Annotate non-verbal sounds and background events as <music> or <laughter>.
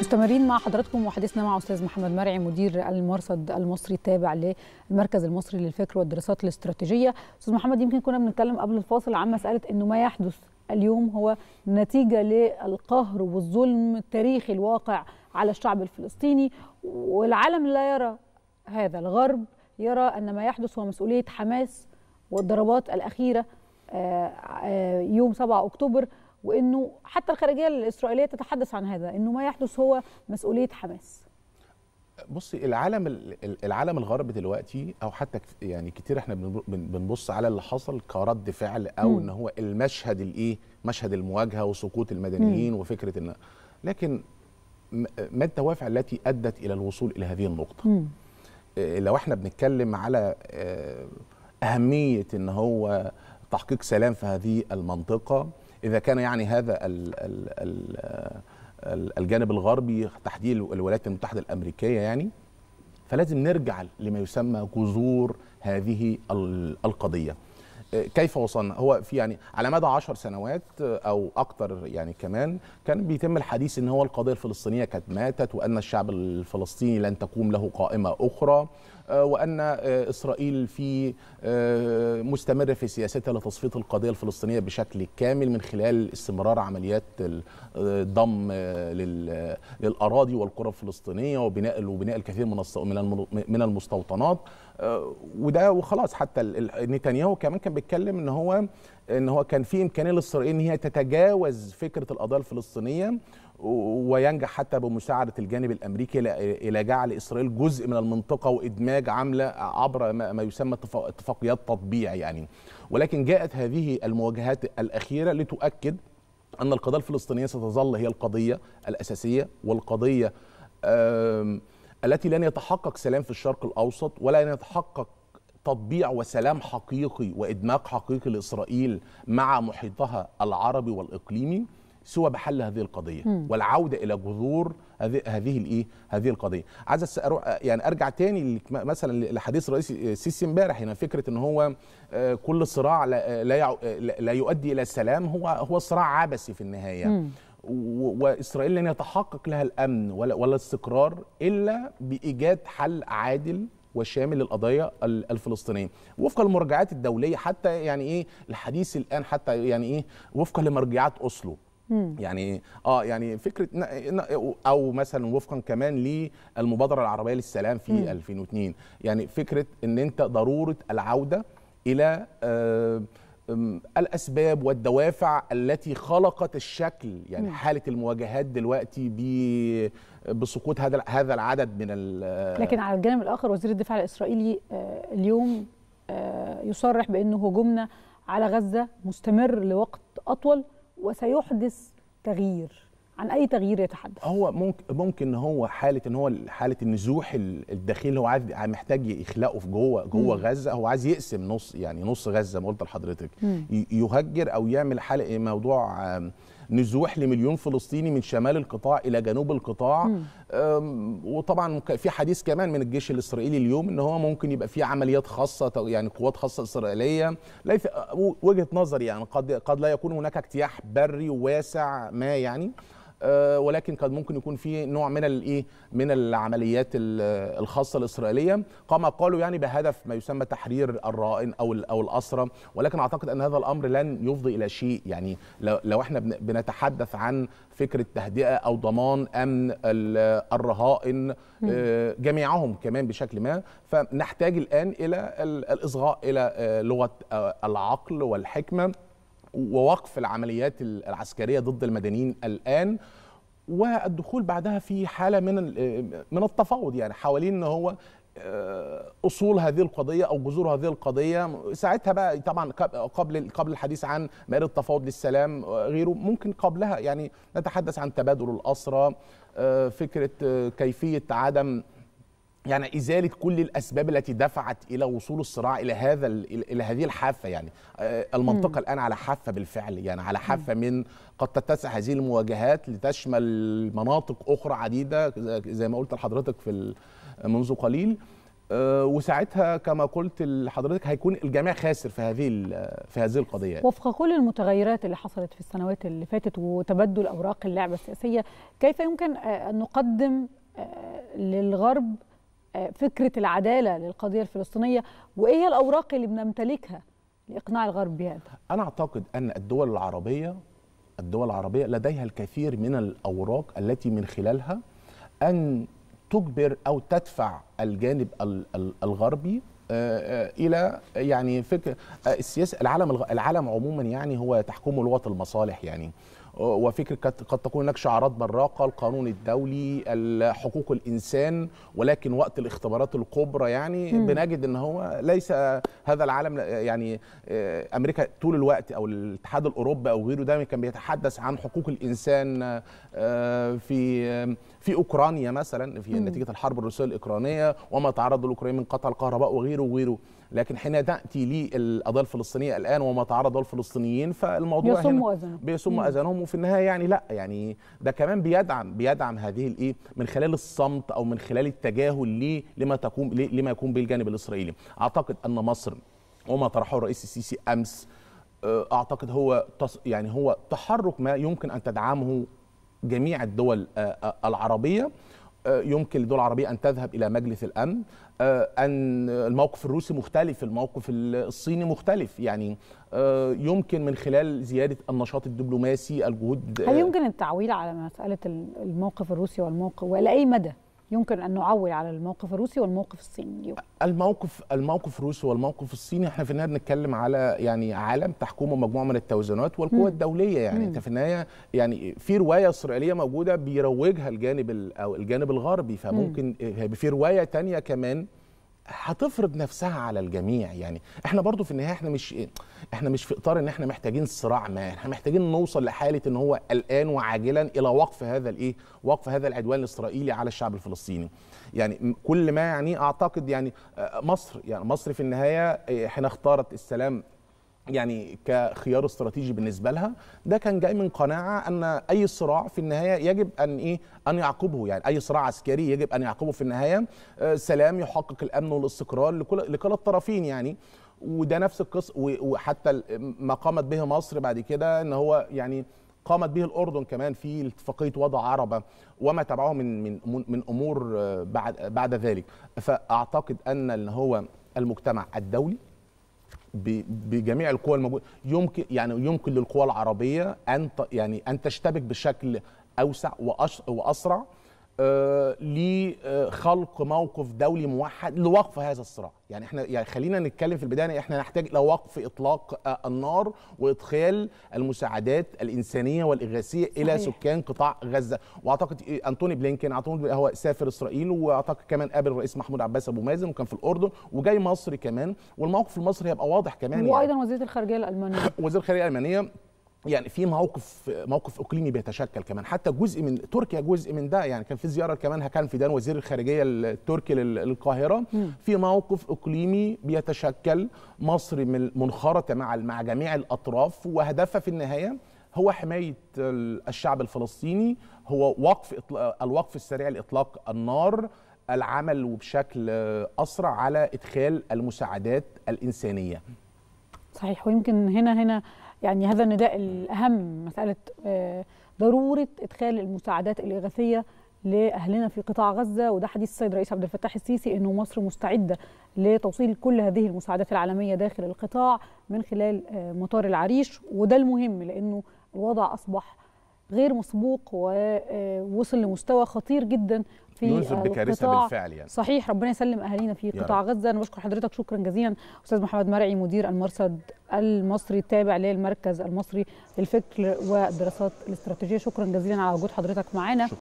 مستمرين مع حضراتكم وحديثنا مع استاذ محمد مرعي مدير المرصد المصري التابع للمركز المصري للفكر والدراسات الاستراتيجيه استاذ محمد يمكن كنا بنتكلم قبل الفاصل عن مساله انه ما يحدث اليوم هو نتيجه للقهر والظلم التاريخي الواقع على الشعب الفلسطيني والعالم لا يرى هذا الغرب يرى ان ما يحدث هو مسؤوليه حماس والضربات الاخيره آه، آه، يوم 7 اكتوبر وانه حتى الخارجيه الاسرائيليه تتحدث عن هذا انه ما يحدث هو مسؤوليه حماس بصي العالم العالم الغربي دلوقتي او حتى يعني كتير احنا بنبص على اللي حصل كرد فعل او م. ان هو المشهد الايه مشهد المواجهه وسقوط المدنيين م. وفكره ان لكن ما الدوافع التي ادت الى الوصول الى هذه النقطه م. آه، لو احنا بنتكلم على آه، اهميه ان هو تحقيق سلام في هذه المنطقه إذا كان يعني هذا الـ الـ الـ الجانب الغربي تحديد الولايات المتحدة الأمريكية يعني فلازم نرجع لما يسمى جذور هذه القضية كيف وصلنا هو في يعني على مدى 10 سنوات او اكتر يعني كمان كان بيتم الحديث ان هو القضيه الفلسطينيه كانت ماتت وان الشعب الفلسطيني لن تقوم له قائمه اخرى آه، وان آه، اسرائيل في آه، مستمره في سياستها لتصفيه القضيه الفلسطينيه بشكل كامل من خلال استمرار عمليات الضم للاراضي والقرى الفلسطينيه وبناء وبناء الكثير من من المستوطنات آه، وده وخلاص حتى نتنياهو كمان كان بيتكلم ان هو ان هو كان في امكانيه لاسرائيل ان هي تتجاوز فكره القضيه الفلسطينيه وينجح حتى بمساعده الجانب الامريكي الى جعل اسرائيل جزء من المنطقه وادماج عامله عبر ما يسمى اتفاقيات تطبيع يعني ولكن جاءت هذه المواجهات الاخيره لتؤكد ان القضيه الفلسطينيه ستظل هي القضيه الاساسيه والقضيه التي لن يتحقق سلام في الشرق الاوسط ولن يتحقق تطبيع وسلام حقيقي وادماج حقيقي لاسرائيل مع محيطها العربي والاقليمي سوى بحل هذه القضيه م. والعوده الى جذور هذه هذه الايه هذه القضيه عايز يعني ارجع تاني مثلا لحديث الرئيس السيسي امبارح هنا فكره ان هو آه، كل صراع آه، آه، لا لا يؤدي الى سلام هو هو صراع عبثي في النهايه م. واسرائيل لن يتحقق لها الامن ولا ولا الاستقرار الا بايجاد حل عادل وشامل للقضيه الفلسطينيه وفقا للمراجعات الدوليه حتى يعني ايه الحديث الان حتى يعني ايه وفقا لمرجعات اوسلو يعني اه يعني فكره او مثلا وفقا كمان للمبادره العربيه للسلام في 2002 يعني فكره ان انت ضروره العوده الى آه الاسباب والدوافع التي خلقت الشكل يعني حاله المواجهات دلوقتي بسقوط هذا هذا العدد من لكن على الجانب الاخر وزير الدفاع الاسرائيلي آه، اليوم آه، يصرح بانه هجومنا على غزه مستمر لوقت اطول وسيحدث تغيير عن اي تغيير يتحدث هو ممكن ممكن هو حاله ان هو حاله النزوح الداخلي اللي هو عايز محتاج يخلقه في جوه جوه غزه هو عايز يقسم نص يعني نص غزه زي ما قلت لحضرتك يهجر او يعمل حاله إيه، موضوع نزوح لمليون فلسطيني من شمال القطاع الى جنوب القطاع وطبعا في حديث كمان من الجيش الاسرائيلي اليوم ان هو ممكن يبقى في عمليات خاصه يعني قوات خاصه اسرائيليه ليس آه، وجهه نظري يعني قد قد لا يكون هناك اجتياح بري واسع ما يعني آه، ولكن كان ممكن يكون في نوع من الايه من العمليات الخاصه الاسرائيليه قام قالوا يعني بهدف ما يسمى تحرير الرائن او او الاسرى ولكن اعتقد ان هذا الامر لن يفضي الى شيء يعني لو احنا بنتحدث عن فكره تهدئه او ضمان امن الرهائن آه، جميعهم كمان بشكل ما فنحتاج الان الى الاصغاء الى آه، لغه العقل والحكمه ووقف العمليات العسكريه ضد المدنيين الان والدخول بعدها في حاله من آه، من التفاوض يعني حوالين ان هو آه، اصول هذه القضيه او جذور هذه القضيه ساعتها بقى طبعا قبل قبل الحديث عن مائده التفاوض للسلام آه، غيره ممكن قبلها يعني نتحدث عن تبادل الاسرى فكره كيفيه عدم يعني ازاله كل الاسباب التي دفعت الى وصول الصراع الى هذا الى هذه الحافه يعني آه، المنطقه م. الان على حافه بالفعل يعني على حافه م. من قد تتسع هذه المواجهات لتشمل مناطق اخرى عديده زي ما قلت لحضرتك في منذ قليل آه، وساعتها كما قلت لحضرتك هيكون الجميع خاسر في هذه في هذه القضيه يعني. وفق كل المتغيرات اللي حصلت في السنوات اللي فاتت وتبدل اوراق اللعبه السياسيه كيف يمكن آه، ان نقدم للغرب فكره العداله للقضيه الفلسطينيه وايه هي الاوراق اللي بنمتلكها لاقناع الغرب بهذا؟ انا اعتقد ان الدول العربيه الدول العربيه لديها الكثير من الاوراق التي من خلالها ان تجبر او تدفع الجانب الغربي آه، آه، الى يعني فكر آه، السياسه العالم العالم عموما يعني هو تحكمه لغه المصالح يعني وفكره قد تكون هناك شعارات براقه القانون الدولي حقوق الانسان ولكن وقت الاختبارات الكبرى يعني م. بنجد ان هو ليس هذا العالم يعني آه، امريكا طول الوقت او الاتحاد الاوروبي او غيره دايما كان بيتحدث عن حقوق الانسان آه، في آه، في اوكرانيا مثلا في نتيجه الحرب الروسيه الاوكرانيه وما تعرض الاوكرانيين من قطع الكهرباء وغيره وغيره لكن حين تاتي للقضيه الفلسطينيه الان وما تعرض الفلسطينيين فالموضوع يعني بيصم اذانهم بيصم اذانهم وفي النهايه يعني لا يعني ده كمان بيدعم بيدعم هذه الايه من خلال الصمت او من خلال التجاهل لي لما تقوم لما يقوم به الجانب الاسرائيلي اعتقد ان مصر وما طرحه الرئيس السيسي امس آه، اعتقد هو يعني هو تحرك ما يمكن ان تدعمه جميع الدول آه، آه، العربيه آه، يمكن للدول العربية أن تذهب إلى مجلس الأمن آه، أن الموقف الروسي مختلف الموقف الصيني مختلف يعني آه، يمكن من خلال زيادة النشاط الدبلوماسي الجهود هل يمكن التعويل على مسألة الموقف الروسي والموقف وإلى أي مدى يمكن ان نعول على الموقف الروسي والموقف الصيني اليوم الموقف الموقف الروسي والموقف الصيني احنا في النهايه بنتكلم على يعني عالم تحكمه مجموعه من التوازنات والقوى الدوليه يعني مم. انت في النهايه يعني في روايه اسرائيليه موجوده بيروجها الجانب او الجانب الغربي فممكن في روايه ثانيه كمان هتفرض نفسها على الجميع يعني احنا برضو في النهايه احنا مش احنا مش في اطار ان احنا محتاجين صراع ما احنا محتاجين نوصل لحاله ان هو الان وعاجلا الى وقف هذا الايه وقف هذا العدوان الاسرائيلي على الشعب الفلسطيني يعني كل ما يعني اعتقد يعني آه، مصر يعني مصر في النهايه آه، حين اختارت السلام يعني كخيار استراتيجي بالنسبه لها ده كان جاي من قناعه ان اي صراع في النهايه يجب ان ايه ان يعقبه يعني اي صراع عسكري يجب ان يعقبه في النهايه آه، سلام يحقق الامن والاستقرار لكل لكلا الطرفين يعني وده نفس القصه وحتى ما قامت به مصر بعد كده ان هو يعني قامت به الاردن كمان في اتفاقيه وضع عربه وما تبعه من من من امور آه، بعد بعد ذلك فاعتقد ان اللي هو المجتمع الدولي بجميع القوى الموجوده يمكن يعني يمكن للقوى العربيه ان يعني ان تشتبك بشكل اوسع واسرع آه، لخلق موقف دولي موحد لوقف هذا الصراع يعني احنا يعني خلينا نتكلم في البدايه يعني احنا نحتاج لوقف اطلاق آه، النار وادخال المساعدات الانسانيه والاغاثيه الى سكان قطاع غزه واعتقد إيه، انتوني بلينكن اعتقد هو سافر اسرائيل واعتقد كمان قابل الرئيس محمود عباس ابو مازن وكان في الاردن وجاي مصر كمان والموقف المصري هيبقى واضح كمان وايضا يعني. وزيره الخارجيه الالمانيه <coughs> وزيره الخارجيه الالمانيه يعني في موقف موقف اقليمي بيتشكل كمان حتى جزء من تركيا جزء من ده يعني كان في زياره كمان كان في دان وزير الخارجيه التركي للقاهره في موقف اقليمي بيتشكل مصر منخرطه مع مع جميع الاطراف وهدفها في النهايه هو حمايه الشعب الفلسطيني هو وقف الوقف السريع لاطلاق النار العمل وبشكل اسرع على ادخال المساعدات الانسانيه صحيح ويمكن هنا هنا يعني هذا النداء الأهم مسألة آه، ضرورة إدخال المساعدات الإغاثية لأهلنا في قطاع غزة وده حديث السيد رئيس عبد الفتاح السيسي أنه مصر مستعدة لتوصيل كل هذه المساعدات العالمية داخل القطاع من خلال آه، مطار العريش وده المهم لأنه الوضع أصبح غير مسبوق ووصل آه، لمستوى خطير جدا في ينذر آه، بكارثه بالفعل يعني صحيح ربنا يسلم اهالينا في قطاع غزه انا بشكر حضرتك شكرا جزيلا استاذ محمد مرعي مدير المرصد المصري التابع للمركز المصري للفكر والدراسات الاستراتيجيه شكرا جزيلا على وجود حضرتك معانا